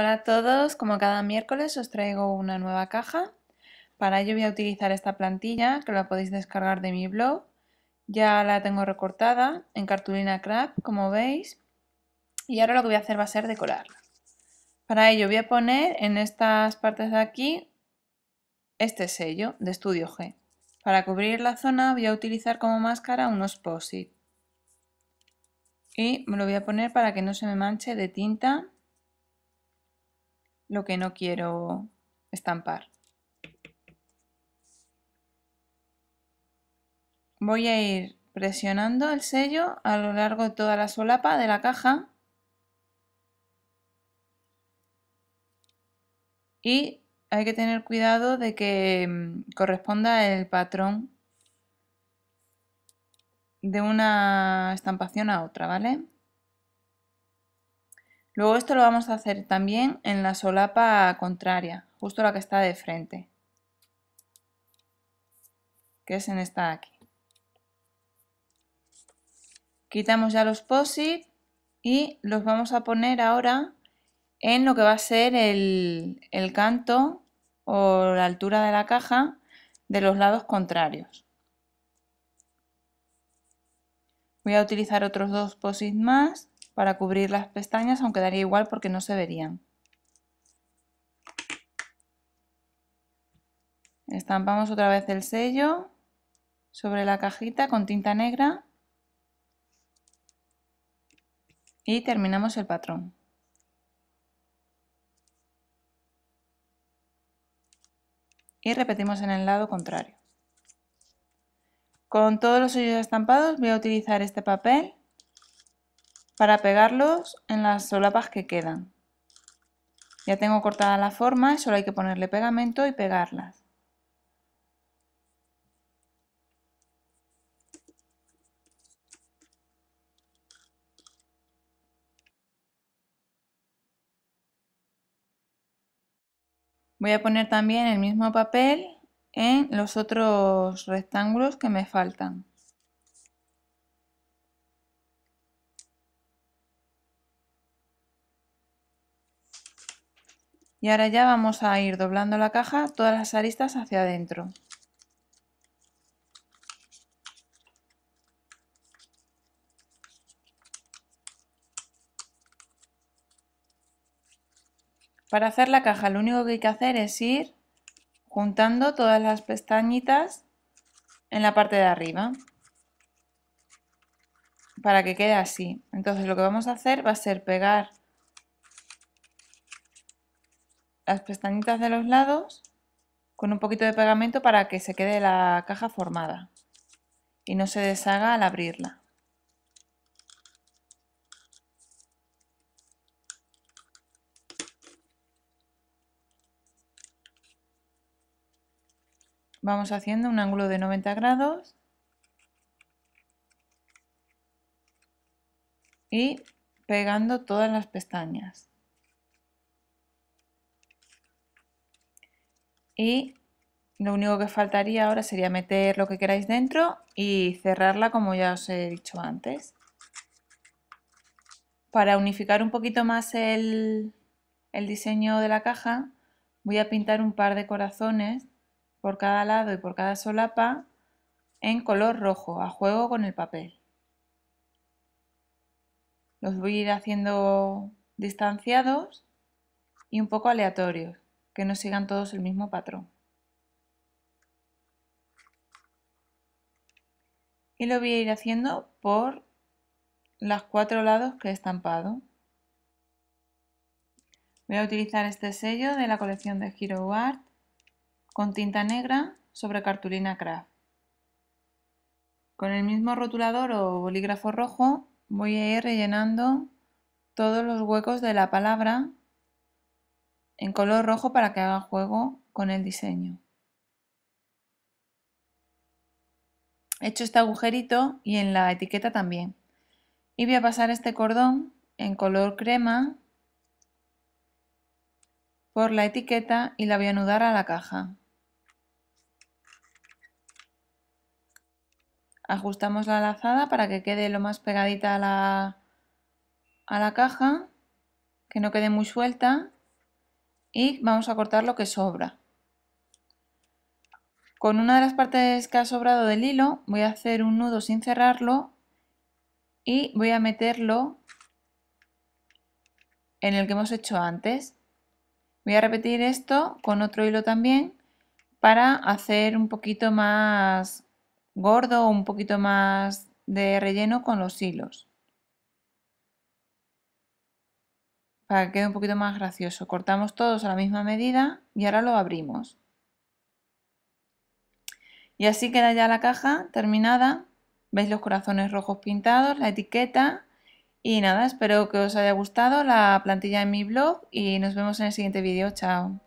Hola a todos, como cada miércoles os traigo una nueva caja. Para ello voy a utilizar esta plantilla que la podéis descargar de mi blog. Ya la tengo recortada en cartulina craft, como veis. Y ahora lo que voy a hacer va a ser decorarla. Para ello voy a poner en estas partes de aquí este sello de estudio G. Para cubrir la zona voy a utilizar como máscara unos posit. Y me lo voy a poner para que no se me manche de tinta lo que no quiero estampar. Voy a ir presionando el sello a lo largo de toda la solapa de la caja y hay que tener cuidado de que mm, corresponda el patrón de una estampación a otra, ¿vale? Luego esto lo vamos a hacer también en la solapa contraria, justo la que está de frente, que es en esta de aquí. Quitamos ya los POSIT y los vamos a poner ahora en lo que va a ser el, canto o la altura de la caja de los lados contrarios. Voy a utilizar otros dos posits más para cubrir las pestañas, aunque daría igual porque no se verían. Estampamos otra vez el sello sobre la cajita con tinta negra y terminamos el patrón. Y repetimos en el lado contrario. Con todos los sellos estampados voy a utilizar este papel para pegarlos en las solapas que quedan. Ya tengo cortada la forma solo hay que ponerle pegamento y pegarlas. Voy a poner también el mismo papel en los otros rectángulos que me faltan. Y ahora ya vamos a ir doblando la caja todas las aristas hacia adentro. Para hacer la caja lo único que hay que hacer es ir juntando todas las pestañitas en la parte de arriba para que quede así. Entonces lo que vamos a hacer va a ser pegar las pestañitas de los lados con un poquito de pegamento para que se quede la caja formada y no se deshaga al abrirla. Vamos haciendo un ángulo de 90 grados y pegando todas las pestañas. y lo único que faltaría ahora sería meter lo que queráis dentro y cerrarla como ya os he dicho antes. Para unificar un poquito más el, diseño de la caja voy a pintar un par de corazones por cada lado y por cada solapa en color rojo, a juego con el papel. Los voy a ir haciendo distanciados y un poco aleatorios que no sigan todos el mismo patrón. Y lo voy a ir haciendo por los cuatro lados que he estampado. Voy a utilizar este sello de la colección de Hero Art con tinta negra sobre cartulina craft. Con el mismo rotulador o bolígrafo rojo voy a ir rellenando todos los huecos de la palabra en color rojo para que haga juego con el diseño. He hecho este agujerito y en la etiqueta también. Y voy a pasar este cordón en color crema por la etiqueta y la voy a anudar a la caja. Ajustamos la lazada para que quede lo más pegadita a la, a la caja, que no quede muy suelta y vamos a cortar lo que sobra. Con una de las partes que ha sobrado del hilo voy a hacer un nudo sin cerrarlo y voy a meterlo en el que hemos hecho antes. Voy a repetir esto con otro hilo también para hacer un poquito más gordo, un poquito más de relleno con los hilos. para que quede un poquito más gracioso. Cortamos todos a la misma medida y ahora lo abrimos. Y así queda ya la caja terminada. Veis los corazones rojos pintados, la etiqueta. Y nada, espero que os haya gustado la plantilla en mi blog y nos vemos en el siguiente vídeo. Chao.